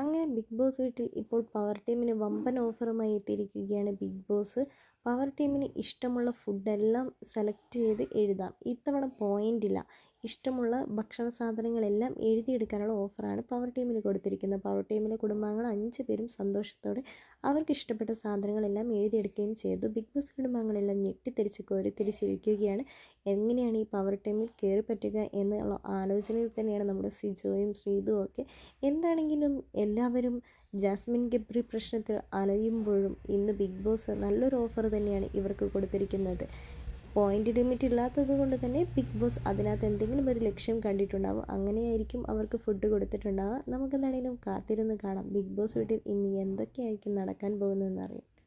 അങ്ങനെ big boss വീട്ടിൽ ഇപ്പോൾ പവർ ടീമിന് വമ്പൻ ഓഫറുമായി എത്തിയിരിക്കുകയാണ് ബിഗ് ബോസ് പവർ ടീമിന് ഇഷ്ടമുള്ള ഫുഡെല്ലാം സെലക്ട് ചെയ്ത് എഴുതാം ഇത്തവണ പോയിൻ്റ് ഇല്ല ഇഷ്ടമുള്ള ഭക്ഷണ സാധനങ്ങളെല്ലാം എഴുതിയെടുക്കാനുള്ള ഓഫറാണ് പവർ ടീമിന് കൊടുത്തിരിക്കുന്നത് പവർ ടീമിലെ കുടുംബാംഗങ്ങൾ അഞ്ച് പേരും സന്തോഷത്തോടെ അവർക്ക് ഇഷ്ടപ്പെട്ട സാധനങ്ങളെല്ലാം എഴുതിയെടുക്കുകയും ചെയ്തു ബിഗ് ബോസ് കുടുംബാംഗങ്ങളെല്ലാം ഞെട്ടിത്തിരിച്ച് കോരി തിരിച്ചിരിക്കുകയാണ് എങ്ങനെയാണ് ഈ പവർ ടീമിൽ കയറി പറ്റുക എന്നുള്ള ആലോചനയിൽ തന്നെയാണ് നമ്മുടെ സിജോയും ശ്രീതുവും ഒക്കെ എന്താണെങ്കിലും എല്ലാവരും ജാസ്മിൻ ഗബ്രി പ്രശ്നത്തിൽ അലയുമ്പോഴും ഇന്ന് ബിഗ് ബോസ് നല്ലൊരു ഓഫർ തന്നെയാണ് ഇവർക്ക് കൊടുത്തിരിക്കുന്നത് പോയിന്റ് ലിമിറ്റ് ഇല്ലാത്തത് കൊണ്ട് തന്നെ ബിഗ് ബോസ് അതിനകത്ത് എന്തെങ്കിലും ഒരു ലക്ഷ്യം കണ്ടിട്ടുണ്ടാവും അങ്ങനെയായിരിക്കും അവർക്ക് ഫുഡ് കൊടുത്തിട്ടുണ്ടാവുക നമുക്കെന്താണെങ്കിലും കാത്തിരുന്ന് കാണാം ബിഗ് ബോസ് വീട്ടിൽ ഇനി എന്തൊക്കെയായിരിക്കും നടക്കാൻ അറിയാം